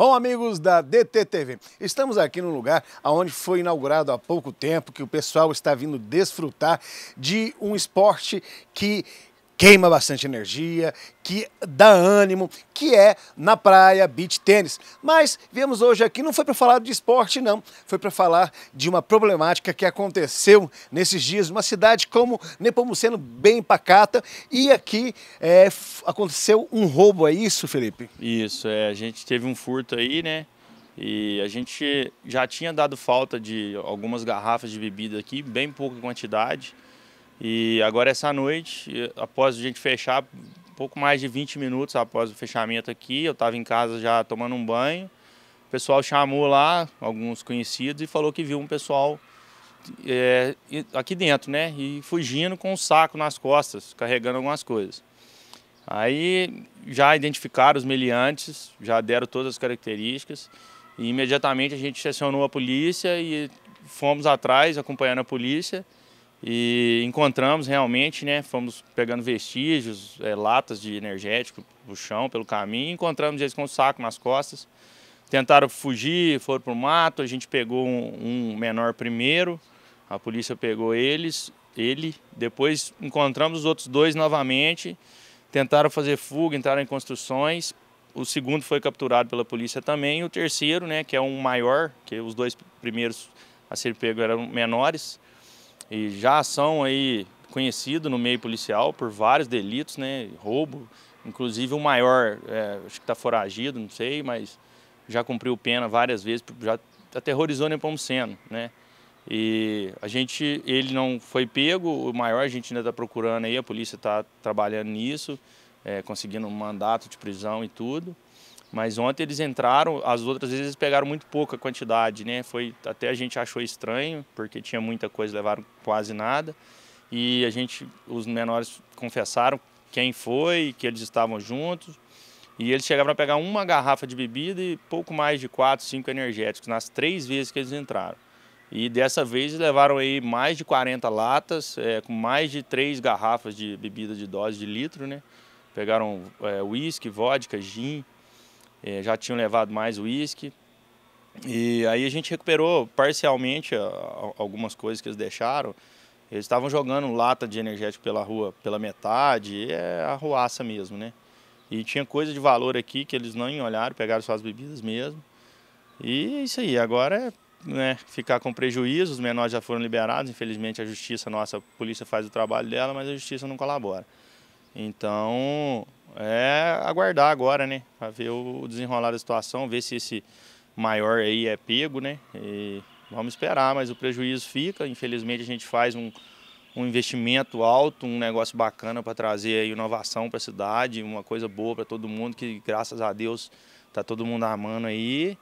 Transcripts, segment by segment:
Bom, amigos da DTTV, estamos aqui no lugar onde foi inaugurado há pouco tempo, que o pessoal está vindo desfrutar de um esporte que queima bastante energia, que dá ânimo, que é na praia beach tênis. Mas viemos hoje aqui não foi para falar de esporte não, foi para falar de uma problemática que aconteceu nesses dias numa cidade como Nepomuceno bem pacata e aqui é, aconteceu um roubo, é isso, Felipe? Isso, é, a gente teve um furto aí, né? E a gente já tinha dado falta de algumas garrafas de bebida aqui, bem pouca quantidade. E agora essa noite, após a gente fechar, pouco mais de 20 minutos após o fechamento aqui, eu estava em casa já tomando um banho. O pessoal chamou lá, alguns conhecidos, e falou que viu um pessoal é, aqui dentro, né? E fugindo com um saco nas costas, carregando algumas coisas. Aí já identificaram os meliantes, já deram todas as características e imediatamente a gente acionou a polícia e fomos atrás acompanhando a polícia. E encontramos realmente, né? Fomos pegando vestígios, é, latas de energético no chão, pelo caminho. Encontramos eles com o saco nas costas. Tentaram fugir, foram para o mato. A gente pegou um, um, menor primeiro. A polícia pegou eles, ele. Depois encontramos os outros dois novamente. Tentaram fazer fuga, entraram em construções. O segundo foi capturado pela polícia também. E o terceiro, né? Que é um maior, que os dois primeiros a ser pego eram menores e já são aí conhecido no meio policial por vários delitos, né? Roubo, inclusive o maior, é, acho que está foragido, não sei, mas já cumpriu pena várias vezes, já aterrorizou Nepomuceno, né? E a gente, ele não foi pego, o maior a gente ainda está procurando aí, a polícia está trabalhando nisso, é, conseguindo um mandato de prisão e tudo. Mas ontem eles entraram, as outras vezes eles pegaram muito pouca quantidade, né? Foi até a gente achou estranho, porque tinha muita coisa, levaram quase nada. E a gente, os menores confessaram quem foi, que eles estavam juntos. E eles chegaram a pegar uma garrafa de bebida e pouco mais de quatro, cinco energéticos nas três vezes que eles entraram. E dessa vez levaram aí mais de 40 latas, é, com mais de três garrafas de bebida de dose de litro, né? Pegaram é, uísque, é, vodka, gin, é, já tinham levado mais uísque. E aí a gente recuperou parcialmente algumas coisas que eles deixaram. Eles estavam jogando lata de energético pela rua pela metade, é arruaça mesmo, né? E tinha coisa de valor aqui que eles não olharam, pegaram só as bebidas mesmo. E é isso aí, agora é né, ficar com prejuízo, os menores já foram liberados, infelizmente a justiça, nossa a polícia faz o trabalho dela, mas a justiça não colabora. Então, é aguardar agora, né? Para ver o desenrolar da situação, ver se esse maior aí é pego, né? E vamos esperar, mas o prejuízo fica. Infelizmente a gente faz um, um investimento alto, um negócio bacana para trazer inovação para a cidade, uma coisa boa para todo mundo, que graças a Deus tá todo mundo amando aí.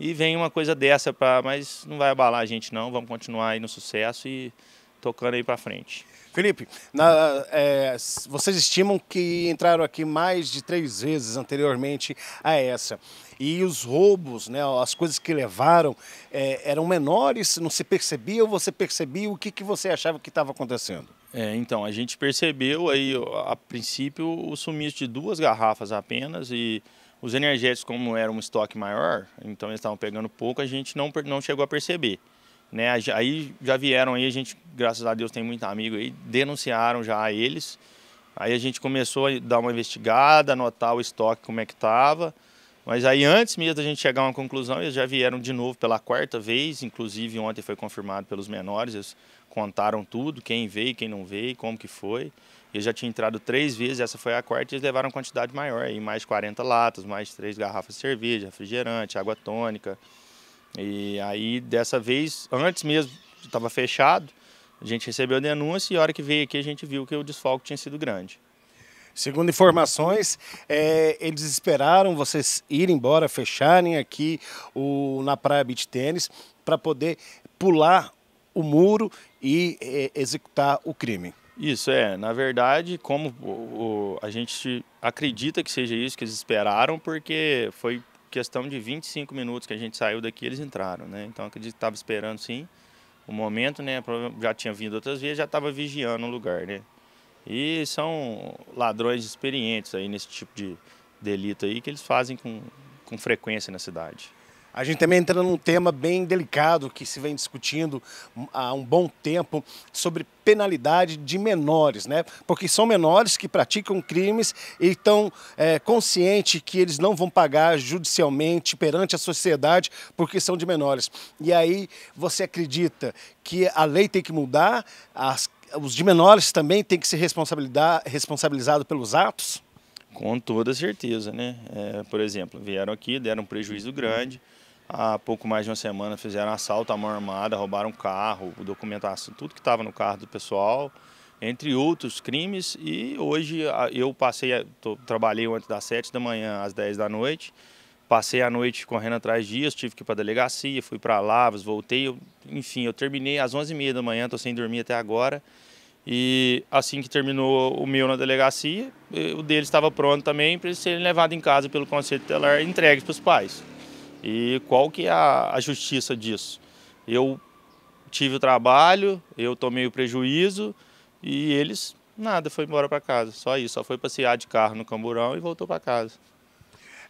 E vem uma coisa dessa, pra, mas não vai abalar a gente não, vamos continuar aí no sucesso e tocando aí para frente. Felipe, na, é, vocês estimam que entraram aqui mais de três vezes anteriormente a essa. E os roubos, né, as coisas que levaram, é, eram menores? Não se percebia ou você percebia? O que, que você achava que estava acontecendo? É, então, a gente percebeu aí, a princípio, o sumiço de duas garrafas apenas e os energéticos, como era um estoque maior, então eles estavam pegando pouco, a gente não, não chegou a perceber. Né? Aí já vieram aí, a gente, graças a Deus, tem muito amigo aí, denunciaram já eles. Aí a gente começou a dar uma investigada, anotar o estoque, como é que estava. Mas aí antes mesmo da gente chegar a uma conclusão, eles já vieram de novo pela quarta vez, inclusive ontem foi confirmado pelos menores, eles contaram tudo, quem veio, quem não veio, como que foi. Eles já tinham entrado três vezes, essa foi a quarta, e eles levaram quantidade maior, aí mais 40 latas, mais três garrafas de cerveja, refrigerante, água tônica, e aí, dessa vez, antes mesmo estava fechado, a gente recebeu a denúncia e a hora que veio aqui a gente viu que o desfalque tinha sido grande. Segundo informações, é, eles esperaram vocês irem embora, fecharem aqui o, na Praia Beach Tênis para poder pular o muro e é, executar o crime. Isso é, na verdade, como o, o, a gente acredita que seja isso que eles esperaram, porque foi questão de 25 minutos que a gente saiu daqui, eles entraram, né? Então acredito que estava esperando sim o momento, né? Já tinha vindo outras vezes, já estava vigiando o lugar, né? E são ladrões experientes aí nesse tipo de delito aí que eles fazem com, com frequência na cidade. A gente também entra num tema bem delicado que se vem discutindo há um bom tempo sobre penalidade de menores, né? Porque são menores que praticam crimes e estão é, conscientes que eles não vão pagar judicialmente perante a sociedade porque são de menores. E aí você acredita que a lei tem que mudar, as, os de menores também têm que ser responsabilizados pelos atos? Com toda certeza, né? É, por exemplo, vieram aqui, deram um prejuízo grande há pouco mais de uma semana fizeram assalto à mão armada, roubaram carro, documentação, tudo que estava no carro do pessoal, entre outros crimes. E hoje eu passei, tô, trabalhei antes das 7 da manhã às 10 da noite, passei a noite correndo atrás disso, tive que ir para a delegacia, fui para Lavras, voltei, eu, enfim, eu terminei às 11h30 da manhã, estou sem dormir até agora. E assim que terminou o meu na delegacia, eh, o dele estava pronto também para ele ser levado em casa pelo conselho tutelar e entregue para os pais. E qual que é a, a justiça disso? Eu tive o trabalho, eu tomei o prejuízo e eles nada, foi embora para casa. Só isso, só foi passear de carro no Camburão e voltou para casa.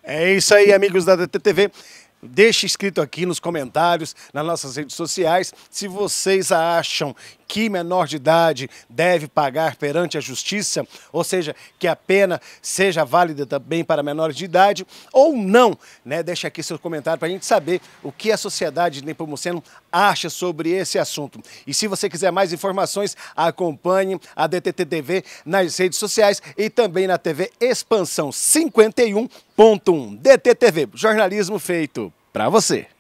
É isso aí, amigos da DTTV. Deixe escrito aqui nos comentários, nas nossas redes sociais, se vocês acham que menor de idade deve pagar perante a justiça, ou seja, que a pena seja válida também para menores de idade ou não. Né? Deixe aqui seu comentário para a gente saber o que a sociedade de Nepomuceno acha sobre esse assunto. E se você quiser mais informações, acompanhe a DTTTV nas redes sociais e também na TV Expansão 51.1 DTTV, jornalismo feito para você.